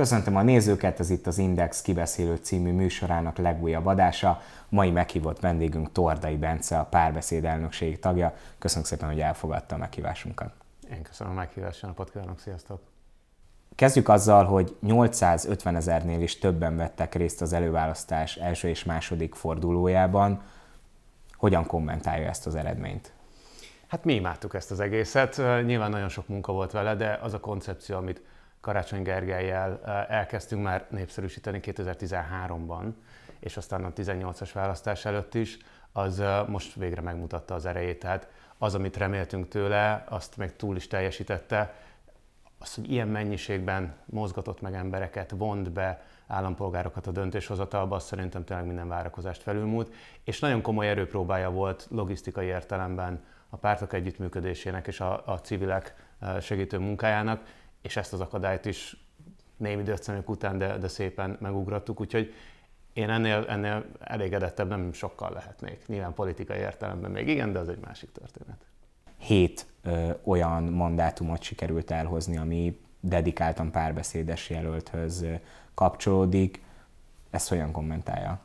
Köszöntöm a nézőket, ez itt az Index kibeszélő című műsorának legújabb adása. Mai meghívott vendégünk Tordai Bence, a párbeszéd elnökségi tagja. Köszönjük szépen, hogy elfogadta a meghívásunkat. Én köszönöm a meghívást, napot kívánok, sziasztok! Kezdjük azzal, hogy 850 ezernél is többen vettek részt az előválasztás első és második fordulójában. Hogyan kommentálja ezt az eredményt? Hát mi imádtuk ezt az egészet. Nyilván nagyon sok munka volt vele, de az a koncepció, amit Karácsony Gergelyel elkezdtünk már népszerűsíteni 2013-ban, és aztán a 18-as választás előtt is, az most végre megmutatta az erejét. Tehát az, amit reméltünk tőle, azt meg túl is teljesítette. Az, hogy ilyen mennyiségben mozgatott meg embereket, vont be állampolgárokat a döntéshozatalba, az szerintem tényleg minden várakozást felülmúlt, és nagyon komoly erőpróbája volt logisztikai értelemben a pártok együttműködésének és a, a civilek segítő munkájának és ezt az akadályt is némi döccenők után, de, de szépen megugrattuk, úgyhogy én ennél, ennél elégedettebb nem sokkal lehetnék. Nyilván politikai értelemben még igen, de az egy másik történet. Hét ö, olyan mandátumot sikerült elhozni, ami dedikáltan párbeszédes jelölthöz kapcsolódik. Ezt hogyan kommentálja?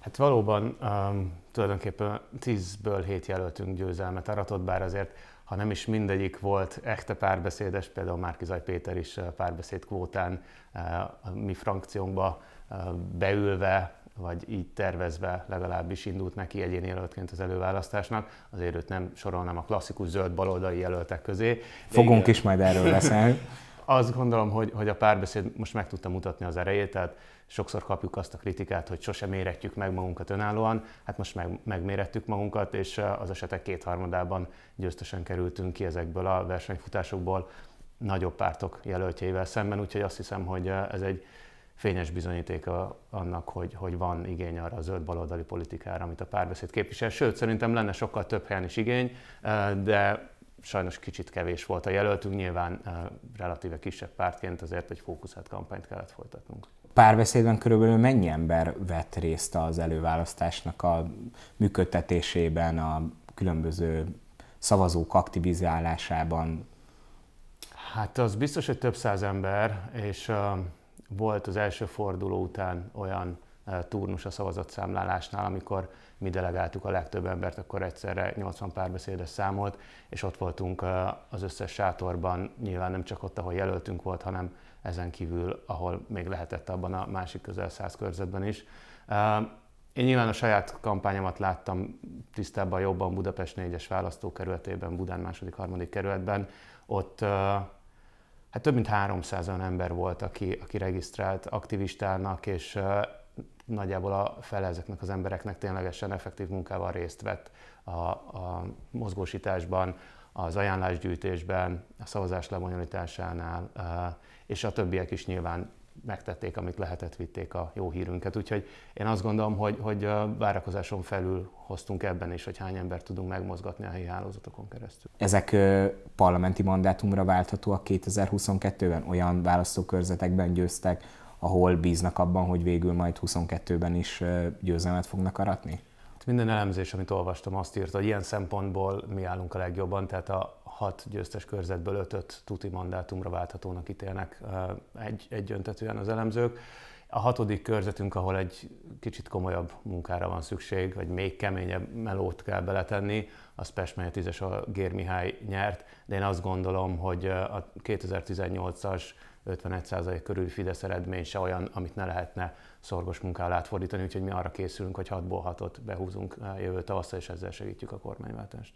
Hát valóban um, tulajdonképpen 10-ből 7 jelöltünk győzelmet aratott, bár azért ha nem is mindegyik volt echte párbeszédes, például Márkizaj Péter is eh, párbeszéd kvótán eh, a mi frakciónkba eh, beülve, vagy így tervezve legalábbis indult neki egyéni jelöltként az előválasztásnak, azért őt nem sorolnám a klasszikus zöld baloldali jelöltek közé. Fogunk Én... is majd erről beszélni. azt gondolom, hogy, hogy a párbeszéd most meg tudta mutatni az erejét, tehát sokszor kapjuk azt a kritikát, hogy sosem méretjük meg magunkat önállóan, hát most meg, megmérettük magunkat, és eh, az esetek kétharmadában győztesen kerültünk ki ezekből a versenyfutásokból nagyobb pártok jelöltjeivel szemben, úgyhogy azt hiszem, hogy eh, ez egy fényes bizonyíték annak, hogy, hogy van igény arra a zöld baloldali politikára, amit a párbeszéd képvisel. Sőt, szerintem lenne sokkal több helyen is igény, eh, de sajnos kicsit kevés volt a jelöltünk, nyilván eh, relatíve kisebb pártként azért egy fókuszált kampányt kellett folytatnunk. Párbeszédben körülbelül mennyi ember vett részt az előválasztásnak a működtetésében, a különböző szavazók aktivizálásában? Hát az biztos, hogy több száz ember, és uh, volt az első forduló után olyan Eh, turnus a szavazatszámlálásnál, amikor mi delegáltuk a legtöbb embert, akkor egyszerre 80 párbeszédes számolt, és ott voltunk eh, az összes sátorban, nyilván nem csak ott, ahol jelöltünk volt, hanem ezen kívül, ahol még lehetett abban a másik közel száz körzetben is. Eh, én nyilván a saját kampányomat láttam tisztában jobban Budapest 4-es választókerületében, Budán második, harmadik kerületben. Ott hát több mint 300 ember volt, aki, aki regisztrált aktivistának, és nagyjából a fele ezeknek az embereknek ténylegesen effektív munkával részt vett a, a mozgósításban, az ajánlásgyűjtésben, a szavazás lebonyolításánál, és a többiek is nyilván megtették, amit lehetett, vitték a jó hírünket. Úgyhogy én azt gondolom, hogy, hogy várakozáson felül hoztunk ebben is, hogy hány embert tudunk megmozgatni a helyi hálózatokon keresztül. Ezek parlamenti mandátumra válthatóak 2022-ben? Olyan választókörzetekben győztek, ahol bíznak abban, hogy végül majd 22-ben is győzelmet fognak aratni? Hát minden elemzés, amit olvastam, azt írta, hogy ilyen szempontból mi állunk a legjobban, tehát a hat győztes körzetből ötöt tuti mandátumra válthatónak ítélnek egy, egyöntetően az elemzők. A hatodik körzetünk, ahol egy kicsit komolyabb munkára van szükség, vagy még keményebb melót kell beletenni, az Pest a tízes a Gér Mihály nyert, de én azt gondolom, hogy a 2018-as 51% körül Fidesz eredmény se olyan, amit ne lehetne szorgos munkával átfordítani, úgyhogy mi arra készülünk, hogy 6-ból 6 behúzunk eh, jövő tavasszal, és ezzel segítjük a kormányváltást.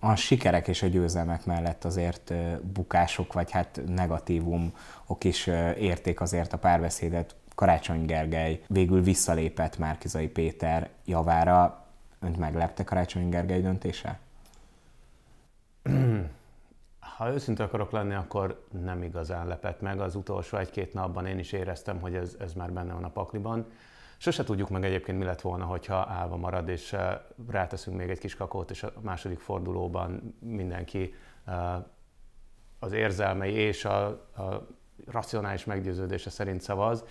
A sikerek és a győzelmek mellett azért eh, bukások, vagy hát negatívumok is eh, érték azért a párbeszédet. Karácsony Gergely végül visszalépett Márkizai Péter javára. Önt meglepte Karácsony Gergely döntése? ha őszinte akarok lenni, akkor nem igazán lepett meg. Az utolsó egy-két napban én is éreztem, hogy ez, ez már benne van a pakliban. Sose tudjuk meg egyébként, mi lett volna, hogyha állva marad, és eh, ráteszünk még egy kis kakót, és a második fordulóban mindenki eh, az érzelmei és a, a racionális meggyőződése szerint szavaz.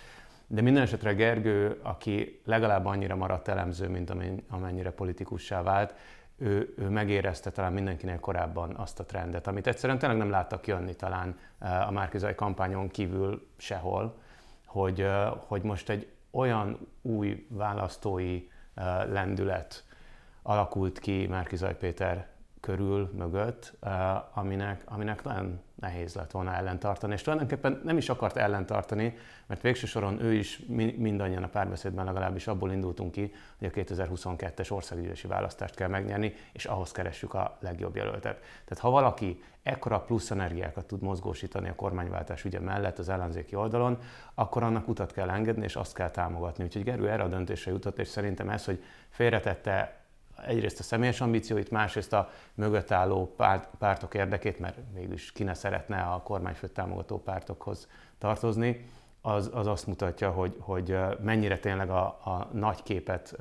De minden esetre Gergő, aki legalább annyira maradt elemző, mint amennyire politikussá vált, ő, ő megérezte talán mindenkinél korábban azt a trendet, amit egyszerűen tényleg nem láttak jönni talán eh, a Márkizai kampányon kívül sehol, hogy, eh, hogy most egy olyan új választói eh, lendület alakult ki Márkizai Péter körül, mögött, aminek, aminek nagyon nehéz lett volna ellentartani. És tulajdonképpen nem is akart ellentartani, mert végső soron ő is, mindannyian a párbeszédben legalábbis abból indultunk ki, hogy a 2022-es országgyűlési választást kell megnyerni, és ahhoz keressük a legjobb jelöltet. Tehát ha valaki ekkora plusz energiákat tud mozgósítani a kormányváltás ügye mellett az ellenzéki oldalon, akkor annak utat kell engedni, és azt kell támogatni. Úgyhogy Gerő erre a döntésre jutott, és szerintem ez, hogy félretette egyrészt a személyes ambícióit, másrészt a mögött álló párt, pártok érdekét, mert mégis ki ne szeretne a kormányfőt támogató pártokhoz tartozni, az, az azt mutatja, hogy, hogy mennyire tényleg a, a nagy képet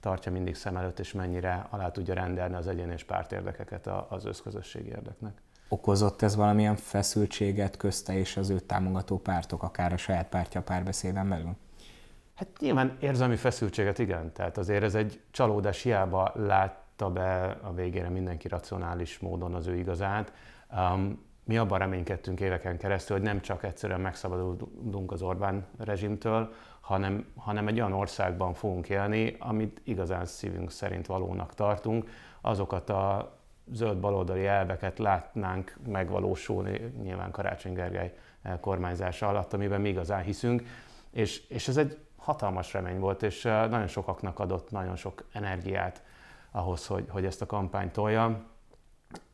tartja mindig szem előtt, és mennyire alá tudja rendelni az egyén és párt érdekeket az összközösségi érdeknek. Okozott ez valamilyen feszültséget közte és az ő támogató pártok, akár a saját pártja párbeszéden belül? Hát nyilván érzelmi feszültséget igen, tehát azért ez egy csalódás hiába látta be a végére mindenki racionális módon az ő igazát. Um, mi abban reménykedtünk éveken keresztül, hogy nem csak egyszerűen megszabadulunk az Orbán rezsimtől, hanem, hanem egy olyan országban fogunk élni, amit igazán szívünk szerint valónak tartunk. Azokat a zöld baloldali elveket látnánk megvalósulni, nyilván Karácsony Gergely eh, kormányzása alatt, amiben mi igazán hiszünk. És, és ez egy hatalmas remény volt, és nagyon sokaknak adott nagyon sok energiát ahhoz, hogy, hogy ezt a kampányt toljam.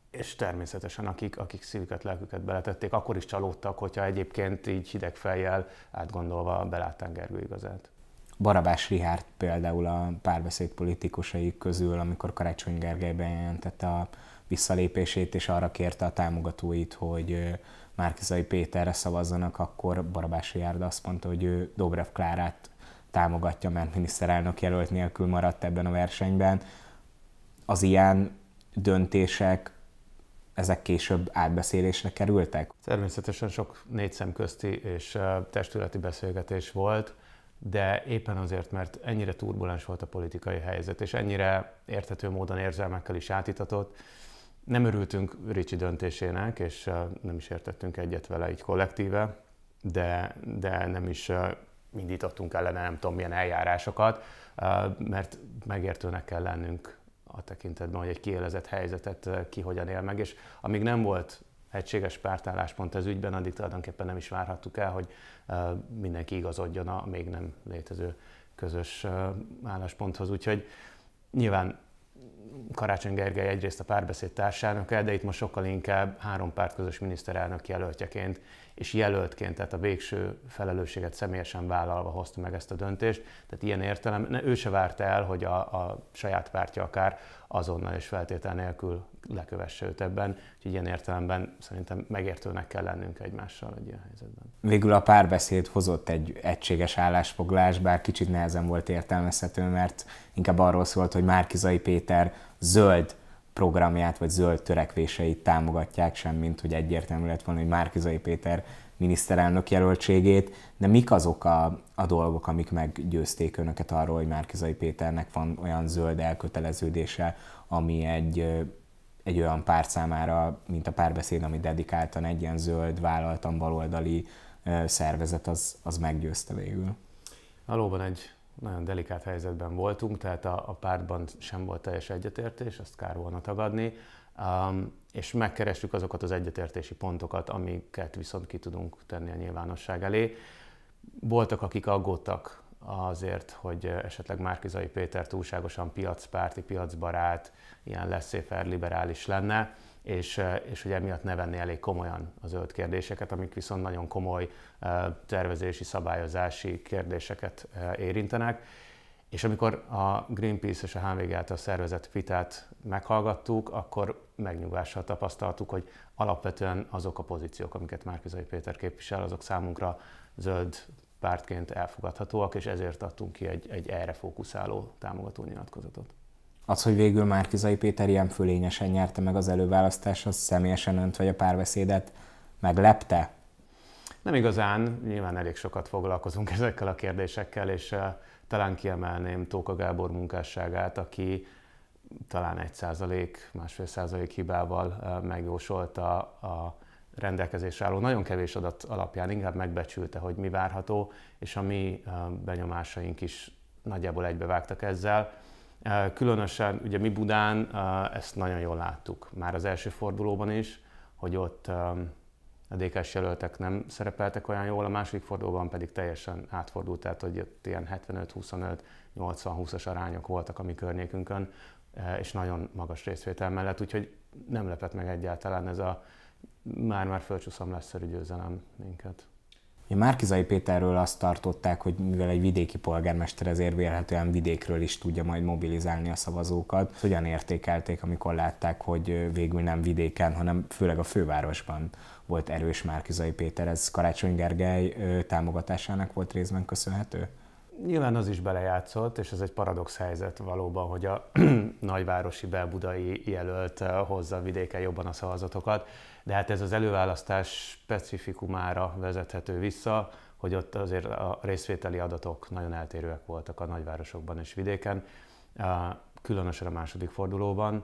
És természetesen akik, akik szívüket, lelküket beletették, akkor is csalódtak, hogyha egyébként így hideg fejjel átgondolva belátták Gergő igazát. Barabás Rihárt például a párbeszéd politikusai közül, amikor Karácsony Gergely bejelentette a visszalépését, és arra kérte a támogatóit, hogy Márkizai Péterre szavazzanak, akkor Barabás Riárd azt mondta, hogy ő Dobrev Klárát támogatja, mert miniszterelnök jelölt nélkül maradt ebben a versenyben. Az ilyen döntések, ezek később átbeszélésre kerültek? Természetesen sok négy szem közti és testületi beszélgetés volt, de éppen azért, mert ennyire turbulens volt a politikai helyzet, és ennyire érthető módon érzelmekkel is átitatott, nem örültünk Ricsi döntésének, és nem is értettünk egyet vele így kollektíve, de, de nem is indítottunk ellene nem tudom milyen eljárásokat, mert megértőnek kell lennünk a tekintetben, hogy egy kielezett helyzetet ki hogyan él meg, és amíg nem volt egységes pártálláspont ez ügyben, addig tulajdonképpen nem is várhattuk el, hogy mindenki igazodjon a még nem létező közös állásponthoz. Úgyhogy nyilván Karácsony Gergely egyrészt a párbeszéd társának, de itt most sokkal inkább három párt közös miniszterelnök jelöltjeként és jelöltként, tehát a végső felelősséget személyesen vállalva hozta meg ezt a döntést. Tehát ilyen értelem, ne, ő se várta el, hogy a, a saját pártja akár azonnal és feltétel nélkül lekövesse őt ebben. Úgyhogy ilyen értelemben szerintem megértőnek kell lennünk egymással egy ilyen helyzetben. Végül a párbeszéd hozott egy egységes állásfoglalás, bár kicsit nehezen volt értelmezhető, mert inkább arról szólt, hogy Márkizai Péter zöld programját vagy zöld törekvéseit támogatják, sem mint hogy egyértelmű lett volna, hogy Márkizai Péter miniszterelnök jelöltségét, de mik azok a, a dolgok, amik meggyőzték önöket arról, hogy Márkizai Péternek van olyan zöld elköteleződése, ami egy, egy olyan párt számára, mint a párbeszéd, ami dedikáltan egy ilyen zöld, vállaltan baloldali szervezet, az, az meggyőzte végül. Valóban egy nagyon delikát helyzetben voltunk, tehát a, a pártban sem volt teljes egyetértés, azt kár volna tagadni, um, és megkerestük azokat az egyetértési pontokat, amiket viszont ki tudunk tenni a nyilvánosság elé. Voltak, akik aggódtak azért, hogy esetleg Márkizai Péter túlságosan piacpárti, piacbarát, ilyen leszéfer liberális lenne és, és hogy emiatt ne venni elég komolyan a zöld kérdéseket, amik viszont nagyon komoly tervezési, szabályozási kérdéseket érintenek. És amikor a Greenpeace és a HVG által szervezett vitát meghallgattuk, akkor megnyugvással tapasztaltuk, hogy alapvetően azok a pozíciók, amiket Márkizai Péter képvisel, azok számunkra zöld pártként elfogadhatóak, és ezért adtunk ki egy, egy erre fókuszáló támogató nyilatkozatot. Az, hogy végül Márkizai Péter ilyen fölényesen nyerte meg az előválasztást, az személyesen önt vagy a párbeszédet meglepte? Nem igazán, nyilván elég sokat foglalkozunk ezekkel a kérdésekkel, és eh, talán kiemelném Tóka Gábor munkásságát, aki talán egy százalék, másfél százalék hibával eh, megjósolta a rendelkezés álló nagyon kevés adat alapján, inkább megbecsülte, hogy mi várható, és a mi eh, benyomásaink is nagyjából egybevágtak ezzel. Eh, különösen ugye mi Budán eh, ezt nagyon jól láttuk, már az első fordulóban is, hogy ott eh, a DK-s jelöltek nem szerepeltek olyan jól, a második fordulóban pedig teljesen átfordult, tehát hogy ott ilyen 75-25-80-20-as arányok voltak a mi környékünkön, és nagyon magas részvétel mellett, úgyhogy nem lepett meg egyáltalán ez a már-már fölcsúszom lesz győzelem minket. Márkizai Péterről azt tartották, hogy mivel egy vidéki polgármester, ezért vélhetően vidékről is tudja majd mobilizálni a szavazókat. Hogyan értékelték, amikor látták, hogy végül nem vidéken, hanem főleg a fővárosban volt erős Márkizai Péter? Ez Karácsony Gergely támogatásának volt részben köszönhető? nyilván az is belejátszott, és ez egy paradox helyzet valóban, hogy a nagyvárosi belbudai jelölt eh, hozza vidéken jobban a szavazatokat, de hát ez az előválasztás specifikumára vezethető vissza, hogy ott azért a részvételi adatok nagyon eltérőek voltak a nagyvárosokban és vidéken, eh, különösen a második fordulóban.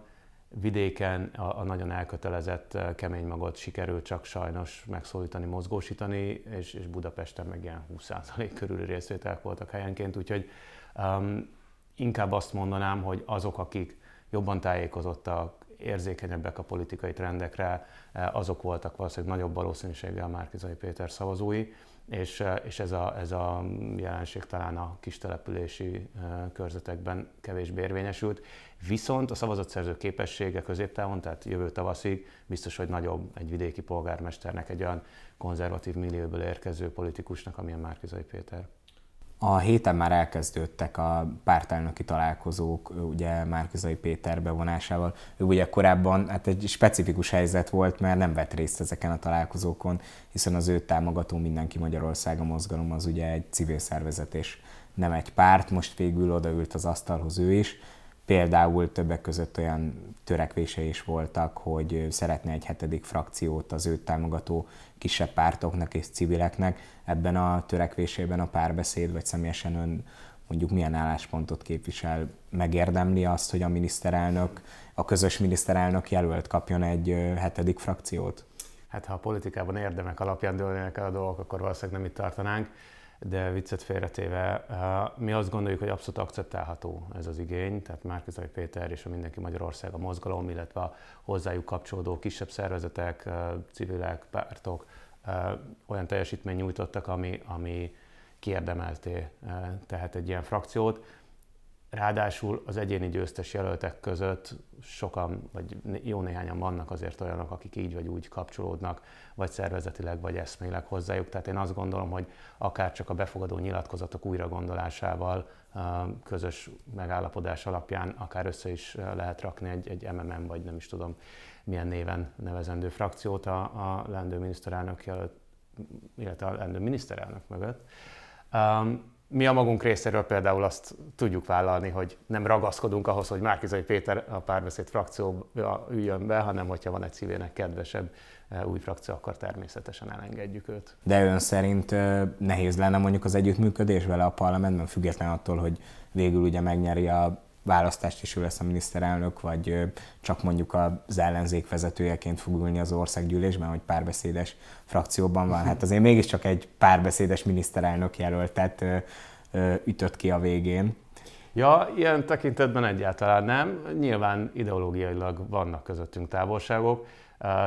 Vidéken a, a nagyon elkötelezett eh, kemény magot sikerült csak sajnos megszólítani, mozgósítani, és, és Budapesten meg ilyen 20% körül részvételek voltak helyenként, úgyhogy um, inkább azt mondanám, hogy azok, akik jobban tájékozottak, érzékenyebbek a politikai trendekre, eh, azok voltak valószínűleg nagyobb valószínűséggel Márkizai Péter szavazói, és, eh, és ez, a, ez a jelenség talán a kistelepülési eh, körzetekben kevésbé érvényesült. Viszont a szavazatszerző képessége középtávon, tehát jövő tavaszig biztos, hogy nagyobb egy vidéki polgármesternek, egy olyan konzervatív millióból érkező politikusnak, amilyen Márkizai Péter. A héten már elkezdődtek a pártelnöki találkozók, ugye Márkizai Péter bevonásával. Ő ugye korábban hát egy specifikus helyzet volt, mert nem vett részt ezeken a találkozókon, hiszen az ő támogató Mindenki Magyarországa mozgalom az ugye egy civil szervezet és nem egy párt, most végül odaült az asztalhoz ő is Például többek között olyan törekvése is voltak, hogy szeretne egy hetedik frakciót az őt támogató kisebb pártoknak és civileknek. Ebben a törekvésében a párbeszéd, vagy személyesen ön mondjuk milyen álláspontot képvisel, megérdemli azt, hogy a miniszterelnök, a közös miniszterelnök jelölt kapjon egy hetedik frakciót? Hát ha a politikában érdemek alapján dőlnének el a dolgok, akkor valószínűleg nem itt tartanánk de viccet félretéve, eh, mi azt gondoljuk, hogy abszolút akceptálható ez az igény, tehát Márkizai Péter és a Mindenki Magyarország a mozgalom, illetve a hozzájuk kapcsolódó kisebb szervezetek, eh, civilek, pártok eh, olyan teljesítmény nyújtottak, ami, ami kiérdemelté tehát egy ilyen frakciót. Ráadásul az egyéni győztes jelöltek között sokan, vagy jó néhányan vannak azért olyanok, akik így vagy úgy kapcsolódnak, vagy szervezetileg, vagy eszmélek hozzájuk. Tehát én azt gondolom, hogy akár csak a befogadó nyilatkozatok gondolásával közös megállapodás alapján akár össze is lehet rakni egy, egy MMM, vagy nem is tudom milyen néven nevezendő frakciót a, a lendő miniszterelnök jelölt, illetve a lendő miniszterelnök mögött mi a magunk részéről például azt tudjuk vállalni, hogy nem ragaszkodunk ahhoz, hogy Márkizai Péter a párbeszéd frakcióba üljön be, hanem hogyha van egy szívének kedvesebb eh, új frakció, akkor természetesen elengedjük őt. De ön szerint eh, nehéz lenne mondjuk az együttműködés vele a parlamentben, független attól, hogy végül ugye megnyeri a választást is ő lesz a miniszterelnök, vagy csak mondjuk az ellenzék vezetőjeként fog ülni az országgyűlésben, hogy párbeszédes frakcióban van. Hát azért mégiscsak egy párbeszédes miniszterelnök jelöltet ütött ki a végén. Ja, ilyen tekintetben egyáltalán nem. Nyilván ideológiailag vannak közöttünk távolságok,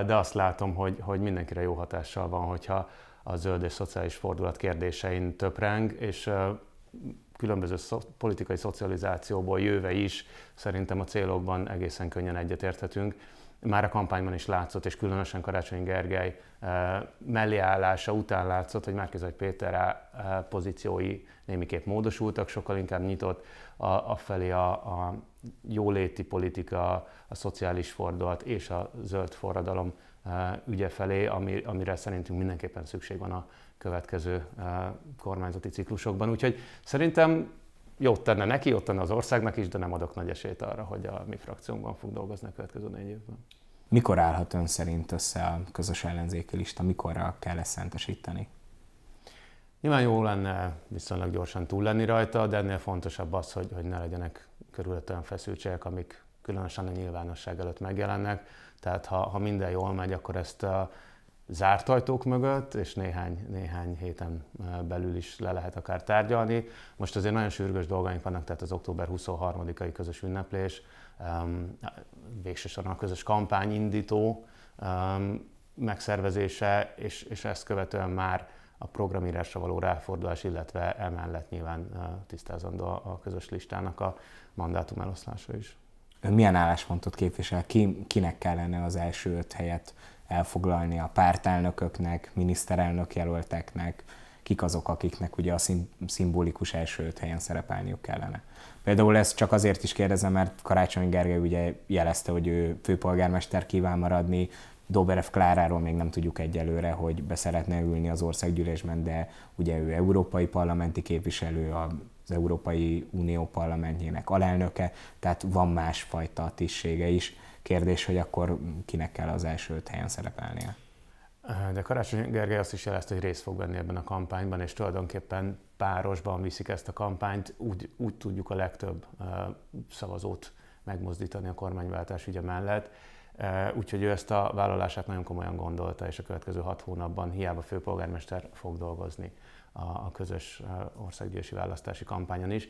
de azt látom, hogy, hogy mindenkire jó hatással van, hogyha a zöld és szociális fordulat kérdésein töpreng, és különböző szo politikai szocializációból jöve is szerintem a célokban egészen könnyen egyetérthetünk. Már a kampányban is látszott, és különösen Karácsony Gergely eh, melléállása után látszott, hogy Márkizaj Péter eh, pozíciói némiképp módosultak, sokkal inkább nyitott a a, a jóléti politika, a szociális fordulat és a zöld forradalom eh, ügye felé, amire szerintünk mindenképpen szükség van a következő eh, kormányzati ciklusokban. Úgyhogy szerintem jót tenne neki, jót tenne az országnak is, de nem adok nagy esélyt arra, hogy a mi frakciónkban fog dolgozni a következő négy évben. Mikor állhat ön szerint össze a közös ellenzéki lista, mikorra kell ezt szentesíteni? Nyilván jó lenne viszonylag gyorsan túl lenni rajta, de ennél fontosabb az, hogy, hogy ne legyenek körülött olyan feszültségek, amik különösen a nyilvánosság előtt megjelennek. Tehát ha, ha minden jól megy, akkor ezt a zárt ajtók mögött, és néhány, néhány héten belül is le lehet akár tárgyalni. Most azért nagyon sürgős dolgaink vannak, tehát az október 23-ai közös ünneplés, végsősorban a közös indító megszervezése, és, és ezt követően már a programírásra való ráfordulás, illetve emellett nyilván tisztázandó a közös listának a mandátum eloszlása is. Milyen álláspontot képvisel? Ki, kinek kellene az első öt helyet elfoglalni a pártelnököknek, miniszterelnök jelölteknek, kik azok, akiknek ugye a szimbolikus első öt helyen szerepelniük kellene. Például ezt csak azért is kérdezem, mert Karácsony Gergely ugye jelezte, hogy ő főpolgármester kíván maradni, Doberev Kláráról még nem tudjuk egyelőre, hogy be szeretne ülni az országgyűlésben, de ugye ő európai parlamenti képviselő, az Európai Unió parlamentjének alelnöke, tehát van másfajta tisztsége is Kérdés, hogy akkor kinek kell az első öt helyen szerepelnie. Eh, de Karácsony Gergely azt is jelezte, hogy részt fog venni ebben a kampányban, és tulajdonképpen párosban viszik ezt a kampányt, úgy, úgy tudjuk a legtöbb eh, szavazót megmozdítani a kormányváltás ügye mellett. Eh, úgyhogy ő ezt a vállalását nagyon komolyan gondolta, és a következő hat hónapban hiába főpolgármester fog dolgozni a, a közös országgyűlési választási kampányon is.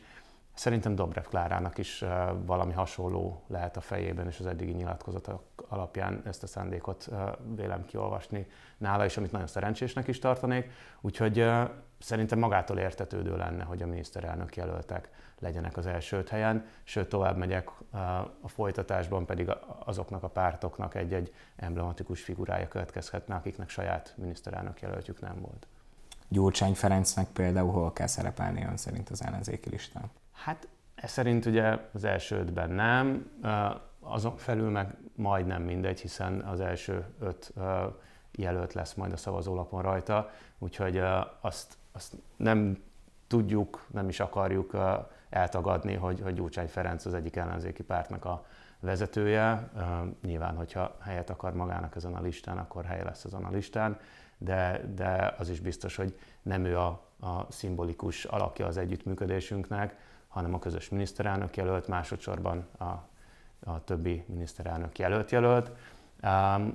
Szerintem Dobrev Klárának is valami hasonló lehet a fejében, és az eddigi nyilatkozatok alapján ezt a szándékot vélem kiolvasni nála is, amit nagyon szerencsésnek is tartanék. Úgyhogy szerintem magától értetődő lenne, hogy a miniszterelnök jelöltek legyenek az első helyen, sőt tovább megyek, a folytatásban pedig azoknak a pártoknak egy-egy emblematikus figurája következhetne, akiknek saját miniszterelnök jelöltjük nem volt. Gyurcsány Ferencnek például hol kell szerepelni ön szerint az ellenzéki listán? Hát ez szerint ugye az első ötben nem, azon felül meg majdnem mindegy, hiszen az első öt jelölt lesz majd a szavazólapon rajta, úgyhogy azt, azt nem tudjuk, nem is akarjuk eltagadni, hogy, hogy Gyurcsány Ferenc az egyik ellenzéki pártnak a vezetője. Nyilván, hogyha helyet akar magának ezen a listán, akkor helye lesz azon a listán, de, de az is biztos, hogy nem ő a, a szimbolikus alakja az együttműködésünknek, hanem a közös miniszterelnök jelölt, másodszorban a, a többi miniszterelnök jelölt jelölt.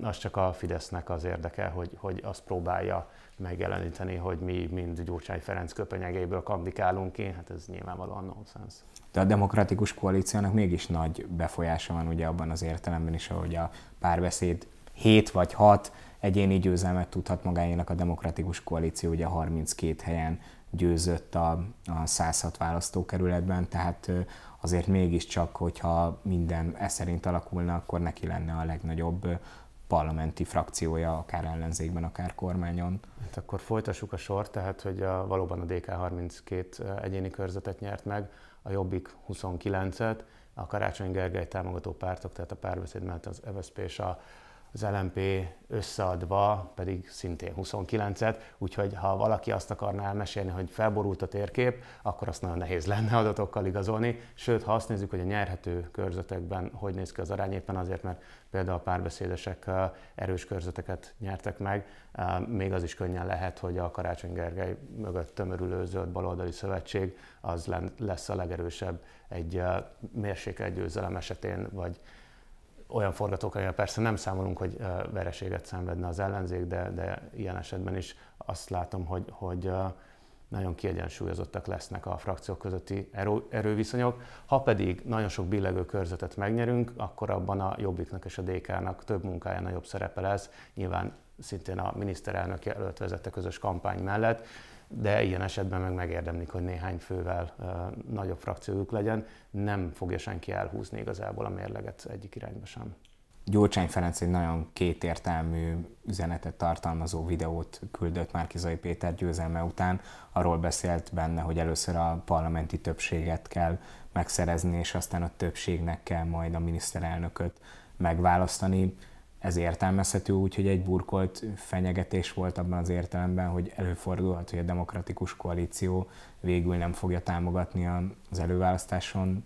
Az csak a Fidesznek az érdeke, hogy, hogy azt próbálja megjeleníteni, hogy mi mind Gyurcsány Ferenc köpenyegéből kandikálunk ki, hát ez nyilvánvalóan nonsens. De a demokratikus koalíciónak mégis nagy befolyása van ugye abban az értelemben is, ahogy a párbeszéd 7 vagy 6 egyéni győzelmet tudhat magáénak a demokratikus koalíció ugye 32 helyen győzött a, a 106 választókerületben, tehát azért mégiscsak, hogyha minden e szerint alakulna, akkor neki lenne a legnagyobb parlamenti frakciója, akár ellenzékben, akár kormányon. Hát akkor folytassuk a sort, tehát hogy a, valóban a DK 32 egyéni körzetet nyert meg, a Jobbik 29-et, a Karácsony Gergely támogató pártok, tehát a párbeszéd mellett az MSZP és a az LMP összeadva pedig szintén 29-et, úgyhogy ha valaki azt akarná elmesélni, hogy felborult a térkép, akkor azt nagyon nehéz lenne adatokkal igazolni. Sőt, ha azt nézzük, hogy a nyerhető körzetekben hogy néz ki az arány, éppen azért, mert például a párbeszédesek erős körzeteket nyertek meg, még az is könnyen lehet, hogy a Karácsony Gergely mögött tömörülő zöld baloldali szövetség az lesz a legerősebb egy mérsékelt győzelem esetén, vagy olyan forgatókönyvvel persze nem számolunk, hogy vereséget szenvedne az ellenzék, de, de ilyen esetben is azt látom, hogy, hogy nagyon kiegyensúlyozottak lesznek a frakciók közötti erő, erőviszonyok. Ha pedig nagyon sok billegő körzetet megnyerünk, akkor abban a Jobbiknak és a DK-nak több munkája nagyobb szerepe lesz, nyilván szintén a miniszterelnök előtt vezette közös kampány mellett, de ilyen esetben meg megérdemlik, hogy néhány fővel nagyobb frakciójuk legyen, nem fogja senki elhúzni igazából a mérleget egyik irányba sem. Gyurcsány Ferenc egy nagyon kétértelmű üzenetet tartalmazó videót küldött Márkizai Péter győzelme után. Arról beszélt benne, hogy először a parlamenti többséget kell megszerezni, és aztán a többségnek kell majd a miniszterelnököt megválasztani ez értelmezhető úgy, hogy egy burkolt fenyegetés volt abban az értelemben, hogy előfordulhat, hogy a demokratikus koalíció végül nem fogja támogatni az előválasztáson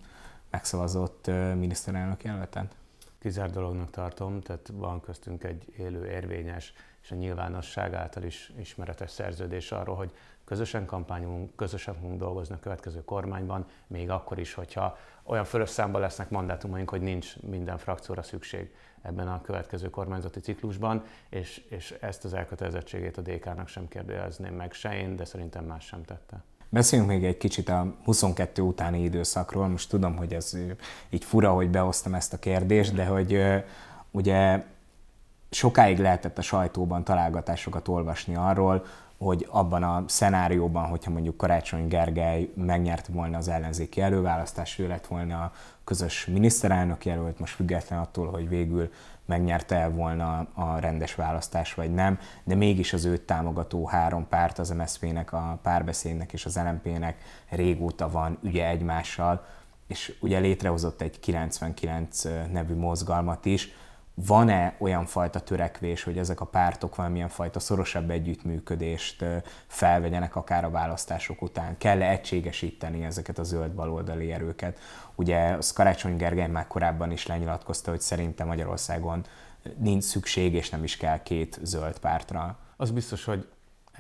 megszavazott miniszterelnök jelöltet? Kizár dolognak tartom, tehát van köztünk egy élő, érvényes és a nyilvánosság által is ismeretes szerződés arról, hogy közösen kampányunk, közösen fogunk dolgozni a következő kormányban, még akkor is, hogyha olyan fölös számban lesznek mandátumaink, hogy nincs minden frakcióra szükség ebben a következő kormányzati ciklusban, és, és ezt az elkötelezettségét a DK-nak sem kérdőjelezném meg se én, de szerintem más sem tette. Beszéljünk még egy kicsit a 22 utáni időszakról. Most tudom, hogy ez így fura, hogy behoztam ezt a kérdést, de hogy ugye sokáig lehetett a sajtóban találgatásokat olvasni arról, hogy abban a szenárióban, hogyha mondjuk Karácsony Gergely megnyert volna az ellenzéki előválasztás, ő lett volna a közös miniszterelnök jelölt, most független attól, hogy végül megnyerte el volna a rendes választás, vagy nem, de mégis az őt támogató három párt, az MSZP-nek, a párbeszédnek és az LMP-nek régóta van ügye egymással, és ugye létrehozott egy 99 nevű mozgalmat is, van-e olyan fajta törekvés, hogy ezek a pártok valamilyen fajta szorosabb együttműködést felvegyenek akár a választások után? Kell-e egységesíteni ezeket a zöld baloldali erőket? Ugye az Karácsony Gergely már korábban is lenyilatkozta, hogy szerintem Magyarországon nincs szükség és nem is kell két zöld pártra. Az biztos, hogy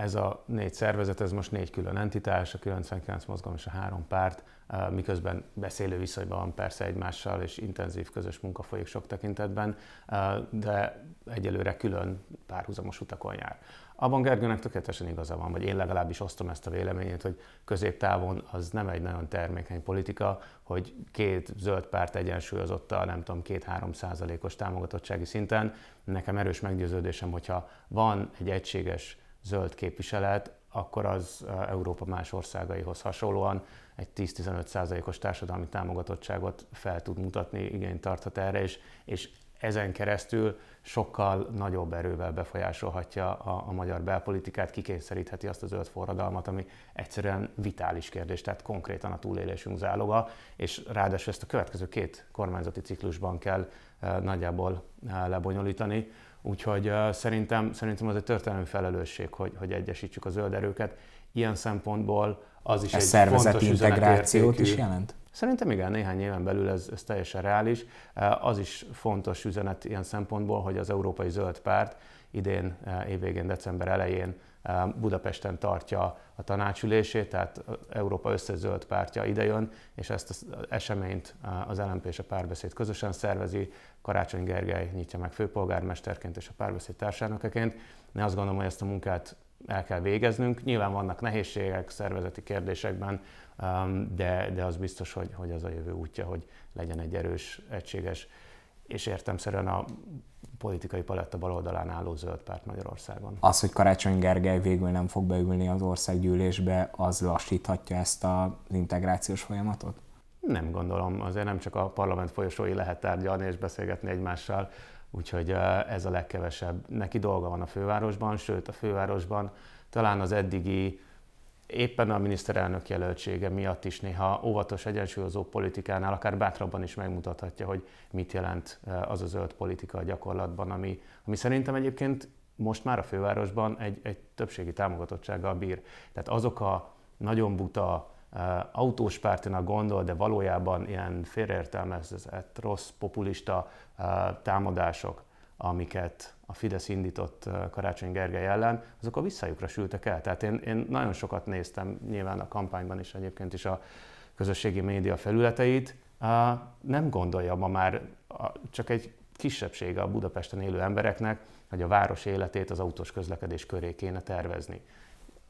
ez a négy szervezet, ez most négy külön entitás, a 99 mozgalom és a három párt, miközben beszélő viszonyban van persze egymással, és intenzív közös munka folyik sok tekintetben, de egyelőre külön párhuzamos utakon jár. Abban Gergőnek tökéletesen igaza van, vagy én legalábbis osztom ezt a véleményét, hogy középtávon az nem egy nagyon termékeny politika, hogy két zöld párt a nem tudom, két-három százalékos támogatottsági szinten. Nekem erős meggyőződésem, hogyha van egy egységes zöld képviselet, akkor az Európa más országaihoz hasonlóan egy 10-15%-os társadalmi támogatottságot fel tud mutatni, igényt tarthat erre, és, és ezen keresztül sokkal nagyobb erővel befolyásolhatja a, a magyar belpolitikát, kikényszerítheti azt a zöld forradalmat, ami egyszerűen vitális kérdés, tehát konkrétan a túlélésünk záloga, és ráadásul ezt a következő két kormányzati ciklusban kell e, nagyjából e, lebonyolítani. Úgyhogy uh, szerintem, szerintem az egy történelmi felelősség, hogy, hogy egyesítsük a zöld erőket. Ilyen szempontból az is ez egy szervezeti fontos integrációt is jelent? Szerintem igen, néhány éven belül ez, ez teljesen reális. Az is fontos üzenet ilyen szempontból, hogy az Európai Zöld Párt idén évvégén, december elején Budapesten tartja a tanácsülését, tehát Európa összezöld pártja idejön, és ezt az eseményt az LMP és a párbeszéd közösen szervezi. Karácsony Gergely nyitja meg főpolgármesterként és a párbeszéd társadalmaként. Én azt gondolom, hogy ezt a munkát el kell végeznünk. Nyilván vannak nehézségek szervezeti kérdésekben, de, de az biztos, hogy, hogy az a jövő útja, hogy legyen egy erős, egységes és értemszerűen a politikai paletta baloldalán álló zöld párt Magyarországon. Az, hogy Karácsony Gergely végül nem fog beülni az országgyűlésbe, az lassíthatja ezt az integrációs folyamatot? Nem gondolom, azért nem csak a parlament folyosói lehet tárgyalni és beszélgetni egymással, úgyhogy ez a legkevesebb. Neki dolga van a fővárosban, sőt a fővárosban talán az eddigi éppen a miniszterelnök jelöltsége miatt is néha óvatos egyensúlyozó politikánál akár bátrabban is megmutathatja, hogy mit jelent eh, az a zöld politika a gyakorlatban, ami, ami szerintem egyébként most már a fővárosban egy, egy többségi támogatottsággal bír. Tehát azok a nagyon buta, eh, autós pártinak gondol, de valójában ilyen félreértelmezett, rossz, populista eh, támadások, amiket a Fidesz indított Karácsony Gergely ellen, azok a visszajukra sültek el. Tehát én, én nagyon sokat néztem nyilván a kampányban is egyébként is a közösségi média felületeit. Nem gondolja ma már csak egy kisebbsége a Budapesten élő embereknek, hogy a város életét az autós közlekedés köré kéne tervezni.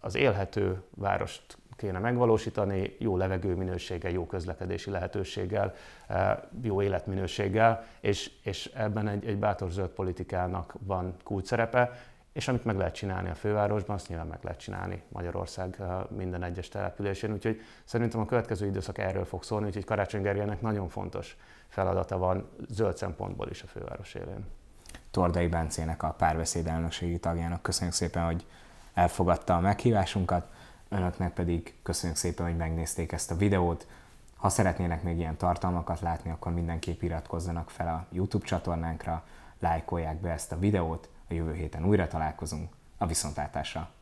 Az élhető várost kéne megvalósítani, jó levegő minőséggel, jó közlekedési lehetőséggel, eh, jó életminőséggel, és, és ebben egy, egy bátor zöld politikának van kulcs szerepe, és amit meg lehet csinálni a fővárosban, azt nyilván meg lehet csinálni Magyarország eh, minden egyes településén. Úgyhogy szerintem a következő időszak erről fog szólni, úgyhogy Karácsony Gergelynek nagyon fontos feladata van zöld szempontból is a főváros élén. Tordai Bencének, a párbeszéd elnökségi tagjának köszönjük szépen, hogy elfogadta a meghívásunkat önöknek pedig köszönjük szépen, hogy megnézték ezt a videót. Ha szeretnének még ilyen tartalmakat látni, akkor mindenképp iratkozzanak fel a YouTube csatornánkra, lájkolják be ezt a videót, a jövő héten újra találkozunk, a viszontlátásra!